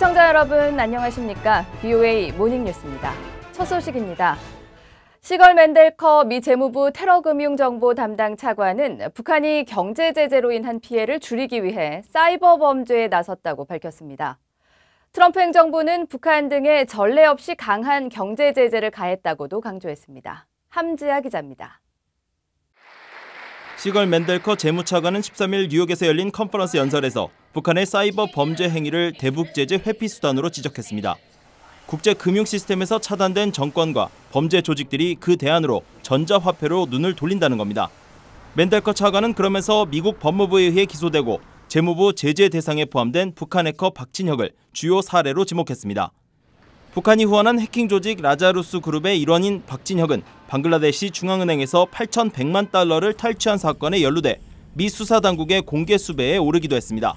시청자 여러분 안녕하십니까? BOA 모닝뉴스입니다. 첫 소식입니다. 시걸 맨델커 미 재무부 테러금융정보 담당 차관은 북한이 경제 제재로 인한 피해를 줄이기 위해 사이버 범죄에 나섰다고 밝혔습니다. 트럼프 행정부는 북한 등의 전례 없이 강한 경제 제재를 가했다고도 강조했습니다. 함지아 기자입니다. 시걸 맨델커 재무차관은 13일 뉴욕에서 열린 컨퍼런스 연설에서 북한의 사이버 범죄 행위를 대북 제재 회피 수단으로 지적했습니다. 국제 금융 시스템에서 차단된 정권과 범죄 조직들이 그 대안으로 전자화폐로 눈을 돌린다는 겁니다. 맨델커 차관은 그러면서 미국 법무부에 의해 기소되고 재무부 제재 대상에 포함된 북한 해커 박진혁을 주요 사례로 지목했습니다. 북한이 후원한 해킹 조직 라자루스 그룹의 일원인 박진혁은 방글라데시 중앙은행에서 8,100만 달러를 탈취한 사건에 연루돼 미 수사당국의 공개 수배에 오르기도 했습니다.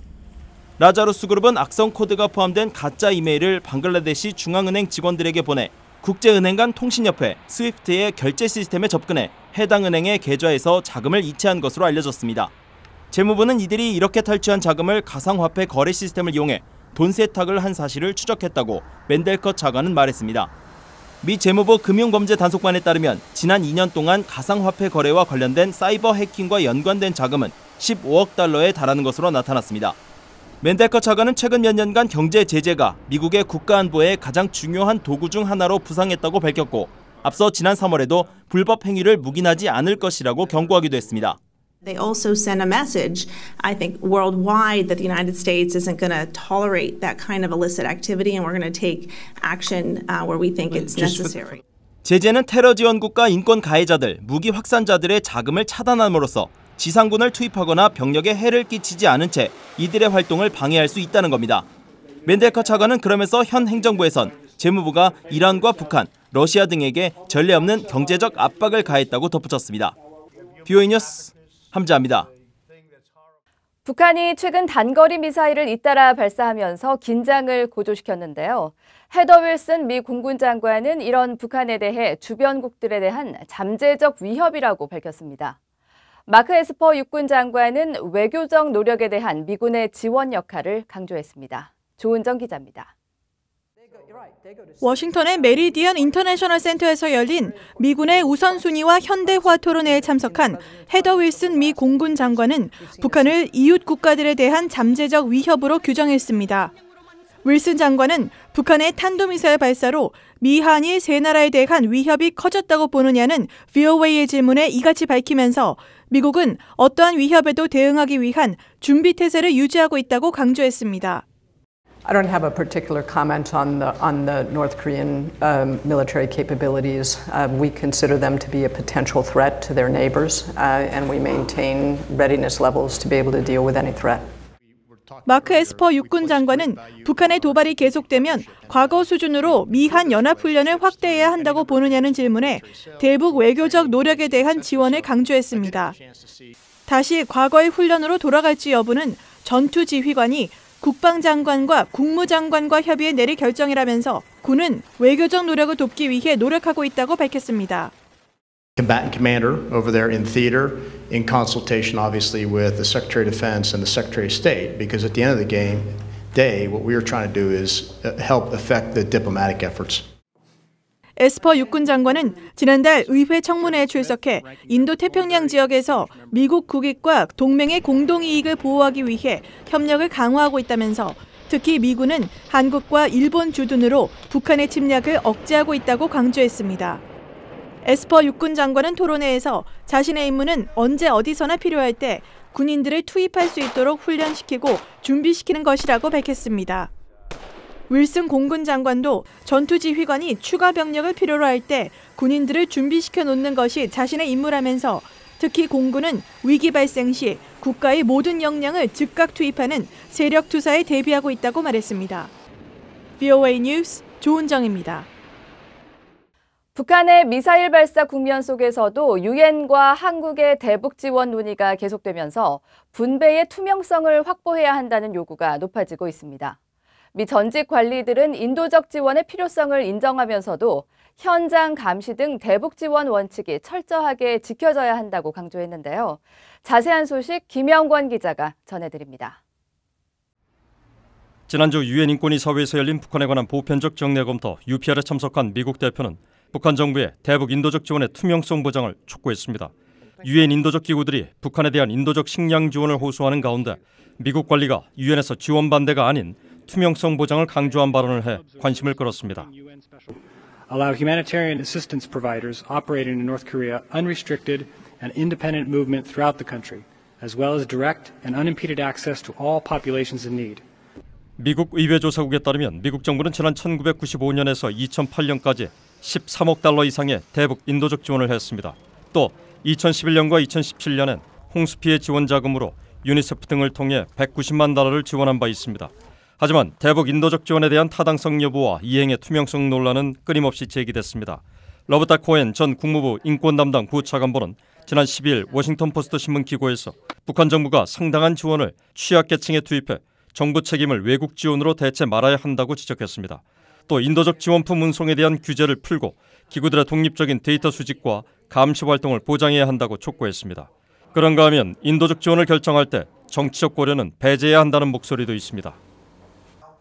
라자루스 그룹은 악성 코드가 포함된 가짜 이메일을 방글라데시 중앙은행 직원들에게 보내 국제은행 간 통신협회 스위프트의 결제 시스템에 접근해 해당 은행의 계좌에서 자금을 이체한 것으로 알려졌습니다. 재무부는 이들이 이렇게 탈취한 자금을 가상화폐 거래 시스템을 이용해 돈 세탁을 한 사실을 추적했다고 맨델컷 차관은 말했습니다. 미 재무부 금융범죄 단속반에 따르면 지난 2년 동안 가상화폐 거래와 관련된 사이버 해킹과 연관된 자금은 15억 달러에 달하는 것으로 나타났습니다. 맨델커 차관은 최근 몇 년간 경제 제재가 미국의 국가안보에 가장 중요한 도구 중 하나로 부상했다고 밝혔고 앞서 지난 3월에도 불법 행위를 묵인하지 않을 것이라고 경고하기도 했습니다. They also send a message, I think, worldwide that the United States isn't going to tolerate that kind of illicit activity and we're going to take action uh, where we think it's necessary. 제재는 테러 지원국과 인권 가해자들, 무기 확산자들의 자금을 차단함으로써 지상군을 투입하거나 병력에 해를 끼치지 않은 채 이들의 활동을 방해할 수 있다는 겁니다. 멘델카 차관은 그러면서 현 행정부에선 재무부가 이란과 북한, 러시아 등에게 전례 없는 경제적 압박을 가했다고 덧붙였습니다. 비오이 뉴스 함자입니다. 북한이 최근 단거리 미사일을 잇따라 발사하면서 긴장을 고조시켰는데요. 헤더 윌슨 미 공군 장관은 이런 북한에 대해 주변국들에 대한 잠재적 위협이라고 밝혔습니다. 마크 에스퍼 육군 장관은 외교적 노력에 대한 미군의 지원 역할을 강조했습니다. 조은정 기자입니다. 워싱턴의 메리디언 인터내셔널 센터에서 열린 미군의 우선순위와 현대화 토론회에 참석한 헤더 윌슨 미 공군 장관은 북한을 이웃 국가들에 대한 잠재적 위협으로 규정했습니다. 윌슨 장관은 북한의 탄도미사일 발사로 미 한일 세 나라에 대한 위협이 커졌다고 보느냐는 VOA의 질문에 이같이 밝히면서 미국은 어떠한 위협에도 대응하기 위한 준비 태세를 유지하고 있다고 강조했습니다. I don't have a particular comment on the on the North Korean um, military capabilities. Um, we consider them to be a potential threat to their neighbors, uh, and we maintain readiness levels to be able to deal with any threat. 마크 에스퍼 육군 장관은 북한의 도발이 계속되면 과거 수준으로 미한 연합훈련을 확대해야 한다고 보느냐는 질문에 대북 외교적 노력에 대한 지원을 강조했습니다. 다시 과거의 훈련으로 돌아갈지 여부는 전투 지휘관이 국방장관과 국무장관과 협의해 내릴 결정이라면서 군은 외교적 노력을 돕기 위해 노력하고 있다고 밝혔습니다. combatant commander over there in theater in consultation obviously with the Secretary of Defense and the Secretary of State because at the end of the game day what we are trying to do is help affect the diplomatic efforts. 에스퍼 육군 장관은 지난달 의회 청문회에 출석해 인도 태평양 지역에서 미국 국익과 동맹의 공동 이익을 보호하기 위해 협력을 강화하고 있다면서 특히 미군은 한국과 일본 주둔으로 북한의 침략을 억제하고 있다고 강조했습니다. 에스퍼 육군 장관은 토론회에서 자신의 임무는 언제 어디서나 필요할 때 군인들을 투입할 수 있도록 훈련시키고 준비시키는 것이라고 밝혔습니다. 윌슨 공군 장관도 전투지휘관이 추가 병력을 필요로 할 때 군인들을 준비시켜 놓는 것이 자신의 임무라면서 특히 공군은 위기 발생 시 국가의 모든 역량을 즉각 투입하는 세력 투사에 대비하고 있다고 말했습니다. VOA 뉴스 조은정입니다. 북한의 미사일 발사 국면 속에서도 유엔과 한국의 대북 지원 논의가 계속되면서 분배의 투명성을 확보해야 한다는 요구가 높아지고 있습니다. 미 전직 관리들은 인도적 지원의 필요성을 인정하면서도 현장 감시 등 대북 지원 원칙이 철저하게 지켜져야 한다고 강조했는데요. 자세한 소식 김영권 기자가 전해드립니다. 지난주 유엔 인권위 사회에서 열린 북한에 관한 보편적 정례 검토 UPR에 참석한 미국 대표는 북한 정부의 대북 인도적 지원의 투명성 보장을 촉구했습니다. 유엔 인도적 기구들이 북한에 대한 인도적 식량 지원을 호소하는 가운데 미국 관리가 유엔에서 지원 반대가 아닌 투명성 보장을 강조한 발언을 해 관심을 끌었습니다. allow humanitarian assistance providers operating in North Korea unrestricted and independent movement throughout the country, as well as direct and unimpeded access to all populations in need. 미국 의회 조사국에 따르면 미국 정부는 지난 1995년에서 2008년까지 13억 달러 이상의 대북 인도적 지원을 했습니다. 또 2011년과 2017년엔 홍수 피해 지원 자금으로 유니세프 등을 통해 190만 달러를 지원한 바 있습니다. 하지만 대북 인도적 지원에 대한 타당성 여부와 이행의 투명성 논란은 끊임없이 제기됐습니다. 러버타 코엔 전 국무부 인권 담당 부차관보는 지난 12일 워싱턴 포스트 신문 기고에서 북한 정부가 상당한 지원을 취약계층에 투입해 정부 책임을 외국 지원으로 대체 말아야 한다고 지적했습니다. 또 인도적 지원품 운송에 대한 규제를 풀고 기구들의 독립적인 데이터 수집과 감시 활동을 보장해야 한다고 촉구했습니다. 그런가 하면 인도적 지원을 결정할 때 정치적 고려는 배제해야 한다는 목소리도 있습니다.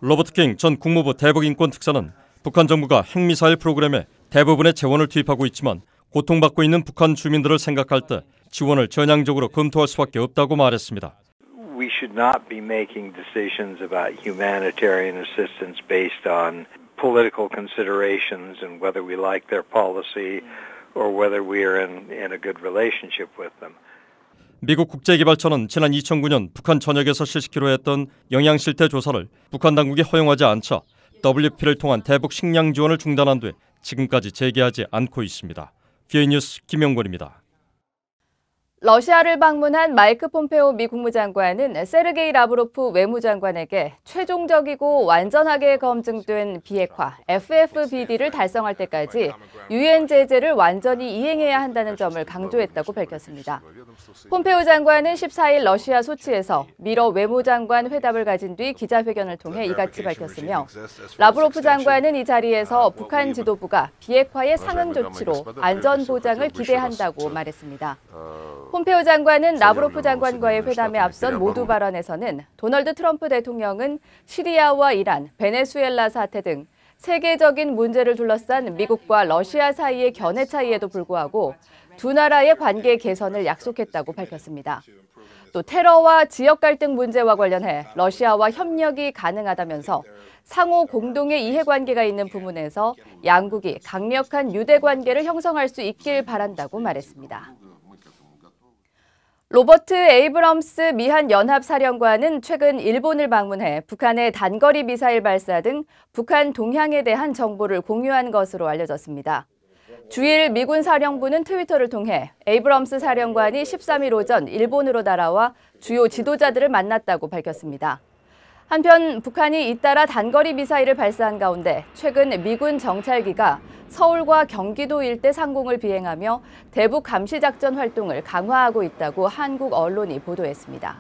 로버트 킹 전 국무부 대북인권특사는 북한 정부가 핵미사일 프로그램에 대부분의 재원을 투입하고 있지만 고통받고 있는 북한 주민들을 생각할 때 지원을 전향적으로 검토할 수밖에 없다고 말했습니다. political considerations and whether we like their policy or whether we are in, in a good relationship with them. 미국 국제개발처는 지난 2009년 북한 전역에서 실시키로 했던 영양 실태 조사를 북한 당국이 허용하지 않자 WP를 통한 대북 식량 지원을 중단한 뒤 지금까지 재개하지 않고 있습니다. 비에 뉴스 김영권입니다. 러시아를 방문한 마이크 폼페오 미 국무장관은 세르게이 라브로프 외무장관에게 최종적이고 완전하게 검증된 비핵화 FFBD를 달성할 때까지 유엔 제재를 완전히 이행해야 한다는 점을 강조했다고 밝혔습니다. 폼페오 장관은 14일 러시아 소치에서 미러 외무장관 회담을 가진 뒤 기자회견을 통해 이같이 밝혔으며 라브로프 장관은 이 자리에서 북한 지도부가 비핵화의 상응 조치로 안전 보장을 기대한다고 말했습니다. 폼페오 장관은 라브로프 장관과의 회담에 앞선 모두 발언에서는 도널드 트럼프 대통령은 시리아와 이란, 베네수엘라 사태 등 세계적인 문제를 둘러싼 미국과 러시아 사이의 견해 차이에도 불구하고 두 나라의 관계 개선을 약속했다고 밝혔습니다. 또 테러와 지역 갈등 문제와 관련해 러시아와 협력이 가능하다면서 상호 공동의 이해관계가 있는 부문에서 양국이 강력한 유대 관계를 형성할 수 있길 바란다고 말했습니다. 로버트 에이브럼스 미한 연합사령관은 최근 일본을 방문해 북한의 단거리 미사일 발사 등 북한 동향에 대한 정보를 공유한 것으로 알려졌습니다. 주일 미군 사령부는 트위터를 통해 에이브럼스 사령관이 13일 오전 일본으로 날아와 주요 지도자들을 만났다고 밝혔습니다. 한편 북한이 잇따라 단거리 미사일을 발사한 가운데 최근 미군 정찰기가 서울과 경기도 일대 상공을 비행하며 대북 감시작전 활동을 강화하고 있다고 한국 언론이 보도했습니다.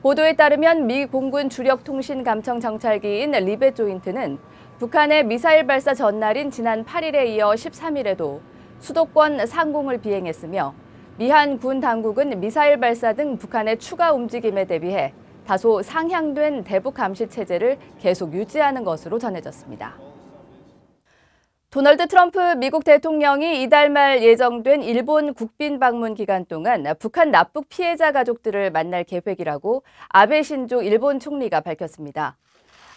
보도에 따르면 미 공군 주력통신감청 정찰기인 리베 조인트는 북한의 미사일 발사 전날인 지난 8일에 이어 13일에도 수도권 상공을 비행했으며 미한 군 당국은 미사일 발사 등 북한의 추가 움직임에 대비해 다소 상향된 대북 감시 체제를 계속 유지하는 것으로 전해졌습니다. 도널드 트럼프 미국 대통령이 이달 말 예정된 일본 국빈 방문 기간 동안 북한 납북 피해자 가족들을 만날 계획이라고 아베 신조 일본 총리가 밝혔습니다.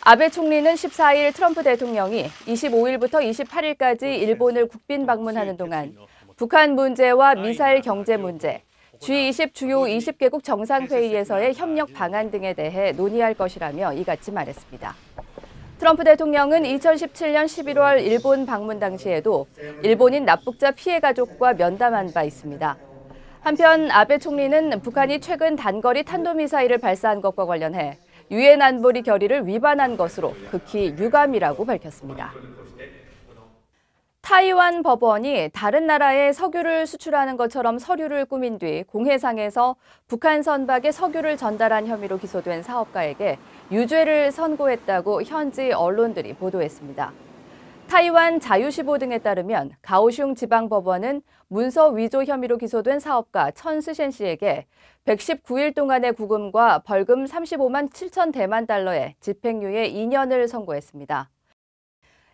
아베 총리는 14일 트럼프 대통령이 25일부터 28일까지 일본을 국빈 방문하는 동안 북한 문제와 미사일 경제 문제, G20 주요 20개국 정상회의에서의 협력 예. 방안 등에 대해 논의할 것이라며 이같이 말했습니다. 트럼프 대통령은 2017년 11월 일본 방문 당시에도 일본인 납북자 피해 가족과 면담한 바 있습니다. 한편 아베 총리는 북한이 최근 단거리 탄도미사일을 발사한 것과 관련해 유엔 안보리 결의를 위반한 것으로 극히 유감이라고 밝혔습니다. 타이완 법원이 다른 나라에 석유를 수출하는 것처럼 서류를 꾸민 뒤 공해상에서 북한 선박에 석유를 전달한 혐의로 기소된 사업가에게 유죄를 선고했다고 현지 언론들이 보도했습니다. 타이완 자유시보 등에 따르면 가오슝 지방법원은 문서 위조 혐의로 기소된 사업가 천스셴 씨에게 119일 동안의 구금과 벌금 35만 7천 대만 달러의 집행유예 2년을 선고했습니다.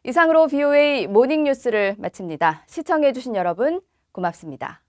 이상으로 BOA 모닝뉴스를 마칩니다. 시청해주신 여러분 고맙습니다.